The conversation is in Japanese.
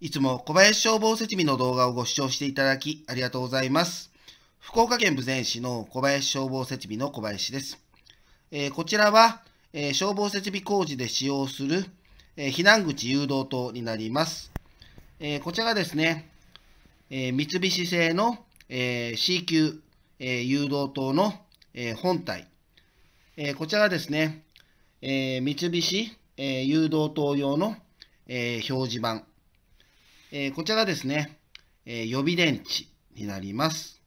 いつも小林消防設備の動画をご視聴していただきありがとうございます。福岡県豊前市の小林消防設備の小林です。えー、こちらは、えー、消防設備工事で使用する、えー、避難口誘導灯になります。えこちらがですね、え三菱製の、え C 級、え誘導灯の、え本体。えこちらがですね、え三菱、え誘導灯用の、え表示板。えー、こちらがですね、えー、予備電池になります。